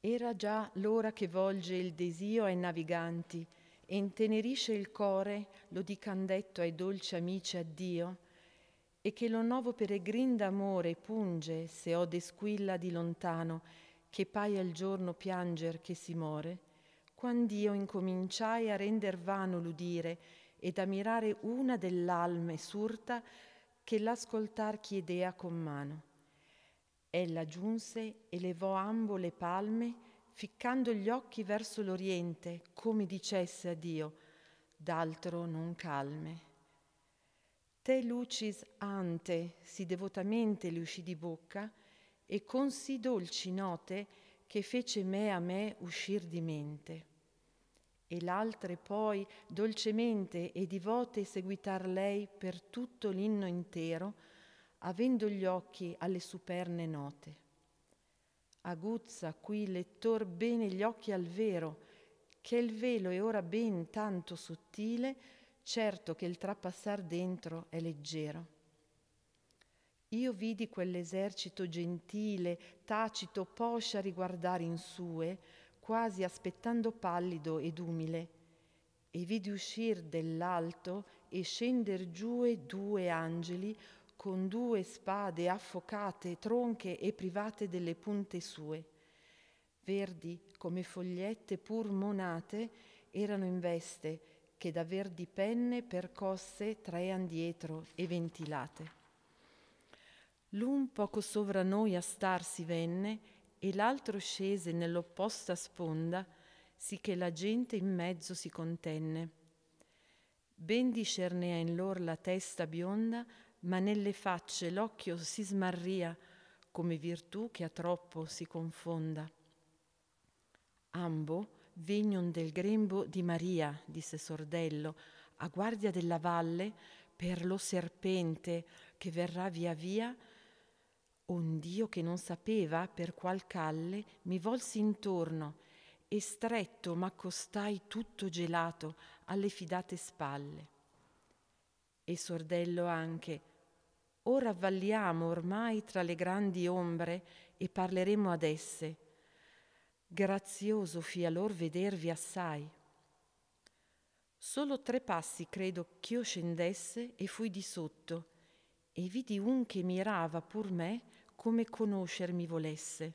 Era già l'ora che volge il desio ai naviganti e intenerisce il core, lo dicandetto ai dolci amici addio, e che lo novo peregrin d'amore punge se ode squilla di lontano, che paia il giorno pianger che si more, quand'io incominciai a render vano l'udire ed a mirare una dell'alme surta che l'ascoltar chiedea con mano. Ella giunse e levò ambo le palme, ficcando gli occhi verso l'oriente, come dicesse a Dio, d'altro non calme. Te lucis ante, si devotamente le uscì di bocca, e con sì dolci note che fece me a me uscir di mente. E l'altre poi dolcemente e divote seguitar lei per tutto l'inno intero, avendo gli occhi alle superne note. Aguzza qui, lettor, bene gli occhi al vero, che il velo è ora ben tanto sottile, certo che il trapassar dentro è leggero. Io vidi quell'esercito gentile, tacito, poscia riguardare in sue, quasi aspettando pallido ed umile, e vidi uscir dell'alto e scender giù due angeli con due spade affocate, tronche e private delle punte sue. Verdi come fogliette pur monate erano in veste che da verdi penne percosse traean dietro e ventilate. L'un poco sovra noi a star si venne e l'altro scese nell'opposta sponda, sì che la gente in mezzo si contenne. Ben discernea in lor la testa bionda ma nelle facce l'occhio si smarria come virtù che a troppo si confonda. Ambo venion del grembo di Maria, disse Sordello, a guardia della valle per lo serpente che verrà via via. Ond'io che non sapeva per qual calle mi volsi intorno e stretto m'accostai tutto gelato alle fidate spalle e sordello anche, ora avvalliamo ormai tra le grandi ombre e parleremo ad esse. Grazioso fia lor vedervi assai. Solo tre passi credo ch'io scendesse e fui di sotto, e vidi un che mirava pur me come conoscermi volesse.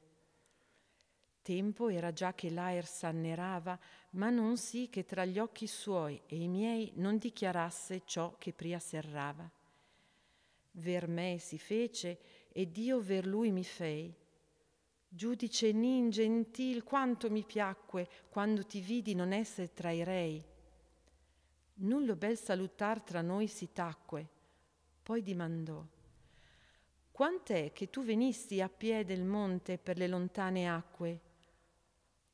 Tempo era già che l'aer s'annerava, ma non sì che tra gli occhi suoi e i miei non dichiarasse ciò che pria serrava. Ver me si fece ed io ver lui mi fei. Giudice nin gentil, quanto mi piacque quando ti vidi non essere tra i rei. Nullo bel salutar tra noi si tacque, poi dimandò. Quant'è che tu venisti a piè del monte per le lontane acque?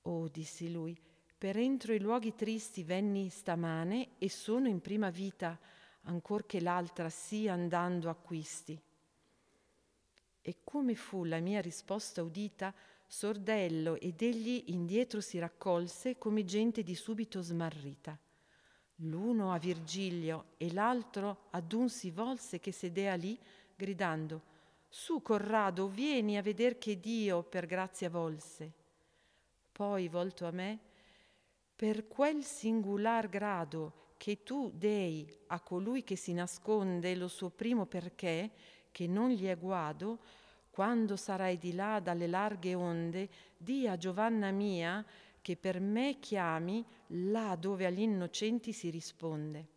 Oh, dissi lui, per entro i luoghi tristi venni stamane e sono in prima vita, ancor che l'altra sì andando acquisti. E come fu la mia risposta udita, sordello ed egli indietro si raccolse come gente di subito smarrita. L'uno a Virgilio e l'altro ad un si volse che sedea lì, gridando Su Corrado, vieni a veder che Dio per grazia volse poi volto a me, per quel singular grado che tu dei a colui che si nasconde lo suo primo perché, che non gli è guado, quando sarai di là dalle larghe onde, di a Giovanna mia che per me chiami là dove agli innocenti si risponde.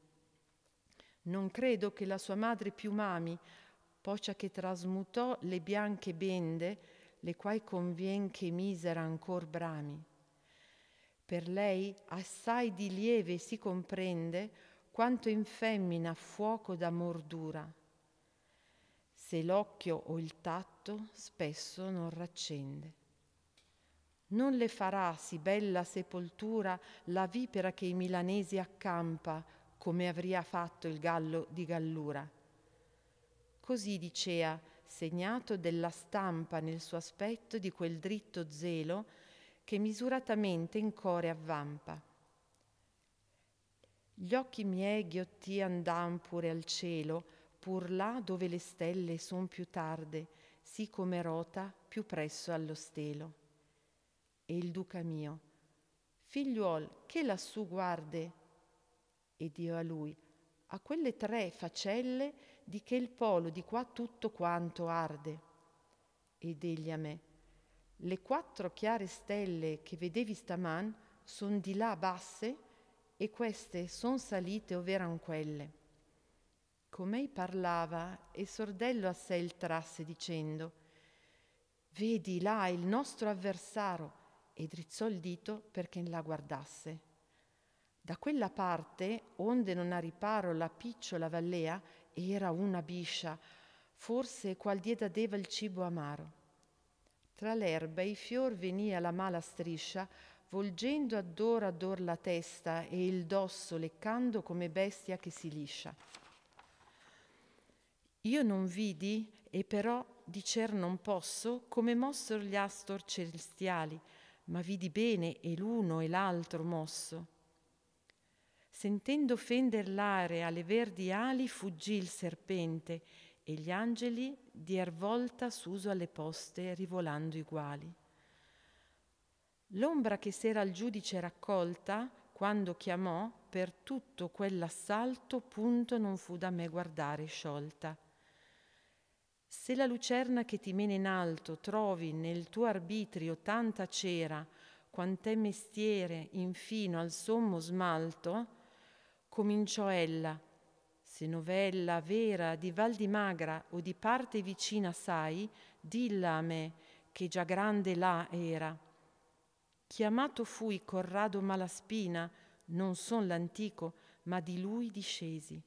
Non credo che la sua madre più mami, pocia che trasmutò le bianche bende le quai convien che misera ancor brami. Per lei assai di lieve si comprende quanto in femmina fuoco d'amor dura, se l'occhio o il tatto spesso non raccende. Non le farà sì bella sepoltura la vipera che i milanesi accampa, come avria fatto il gallo di Gallura. Così dicea segnato della stampa nel suo aspetto di quel dritto zelo che misuratamente in core avvampa. Gli occhi miei ghiottian dan pure al cielo, pur là dove le stelle son più tarde, sì come rota più presso allo stelo. E il duca mio, figliuol, che lassù guarde? Ed io a lui, a quelle tre facelle di che il polo di qua tutto quanto arde. Ed egli a me, le quattro chiare stelle che vedevi staman son di là basse e queste son salite ov'eran quelle. Com'ei parlava e sordello a sé il trasse dicendo, vedi là il nostro avversaro, e drizzò il dito perché la guardasse. Da quella parte, onde non ha riparo la picciola vallea, era una biscia, forse qual dieda deva il cibo amaro. Tra l'erba e i fior venia la mala striscia, volgendo ad ora ad or la testa e il dosso leccando come bestia che si liscia. Io non vidi, e però dicer non posso, come mossor gli astor celestiali, ma vidi bene e l'uno e l'altro mosso. Sentendo fender l'area alle verdi ali, fuggì il serpente e gli angeli dier volta s'uso alle poste, rivolando i guali. L'ombra che s'era al giudice raccolta, quando chiamò, per tutto quell'assalto punto non fu da me guardare sciolta. Se la lucerna che ti mena in alto trovi nel tuo arbitrio tanta cera, quant'è mestiere infino al sommo smalto, cominciò ella, se novella vera di Val di Magra o di parte vicina sai, dilla a me, che già grande là era. Chiamato fui Corrado Malaspina, non son l'antico, ma di lui discesi.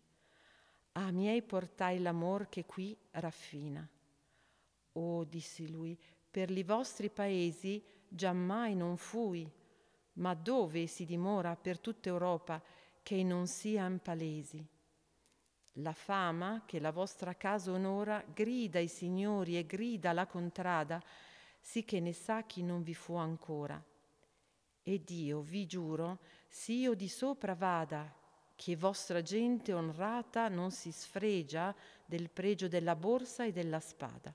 A miei portai l'amor che qui raffina. Oh, disse lui, per li vostri paesi giammai non fui, ma dove si dimora per tutta Europa che non sian palesi. La fama che la vostra casa onora grida i signori e grida la contrada, sì che ne sa chi non vi fu ancora. Ed io vi giuro, sì io di sopra vada, che vostra gente onrata non si sfregia del pregio della borsa e della spada.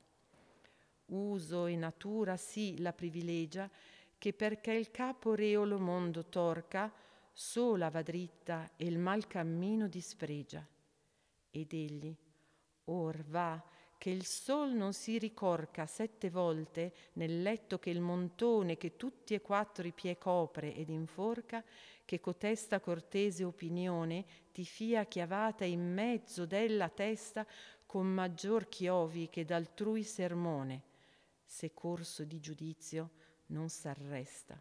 Uso e natura sì la privilegia, che perché il capo reo lo mondo torca, sola va dritta e il mal cammino dispregia. Ed egli, or va, che il sol non si ricorca sette volte nel letto che il montone che tutti e quattro i pie copre ed inforca, che cotesta cortese opinione ti fia chiavata in mezzo della testa con maggior chiovi che d'altrui sermone, se corso di giudizio non s'arresta.